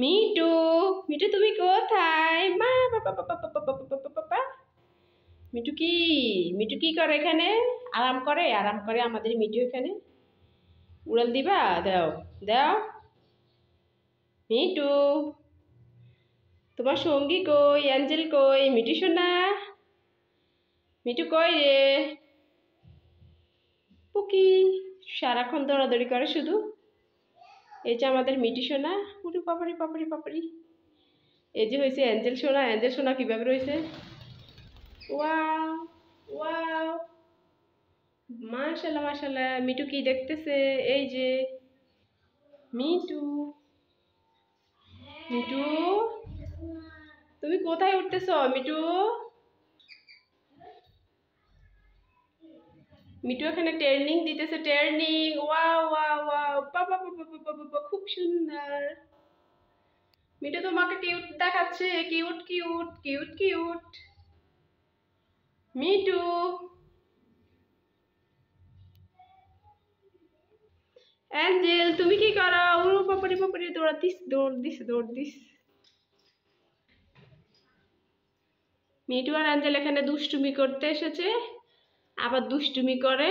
me too Mitu তুমি কোথায় মা মিটু কি মিটু কি করে এখানে আরাম করে আরাম করে আমাদের মিটু এখানে উড়াল দিবা দাও দাও মিটু তোমার সঙ্গী কই অ্যাঞ্জেল কই মিটু সোনা মিটু কই রে পুকি সারাক্ষণ দৌড়াদৌড়ি করে শুধু এই যে আমাদের মিটি সোনা উরি পাপড়ি পাপড়ি পাপড়ি এই যে হয়েছে অ্যাঞ্জেল সোনা অ্যাঞ্জেল সোনা কীভাবে রয়েছে ওয়াও ওয়াও মিটু কি দেখতেছে এই যে মিটু মিটু তুমি কোথায় উঠতেছ মিটু মিটু এখানে ট্রেনিং দিতেছে ট্রেনিং ওয়াও ওয়াও বাবা বাবা বাবা বাবা খুব সুন্দর মিঠু তোমাকে কিউট দেখাচ্ছে cute cute cute cute Mithu angel তুমি কি করো ওর পাপড়ি পাপড়ি দৌড়া দিস দৌড় দিস দৌড় দিস মিটু আর অ্যাঞ্জেল এখানে দুষ্টুমি করতে এসেছে আবার দুষ্টুমি করে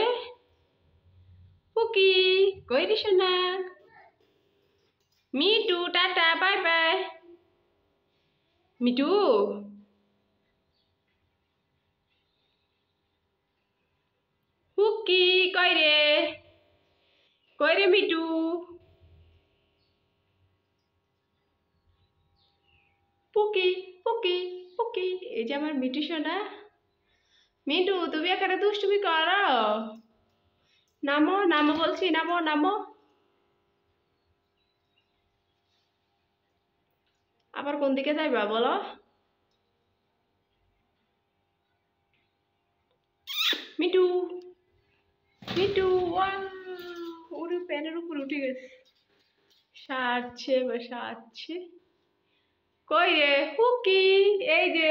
কুকি কৈরি সোনা Mitu tata bye bye Mitu Cookie কই রে কই রে মিটু পুকি পুকি পুকি এই যে আমার মিটু সোনা মিটু তুমি এখানে দুষ্টুমি করো নামো নামো বলছি নামো নামো আবার কোন দিকে যাইবা বলো মিটু মিটু ওর প্যানের উপর উঠে গেছে সারছে বা সারছে কই রে হুকি এই যে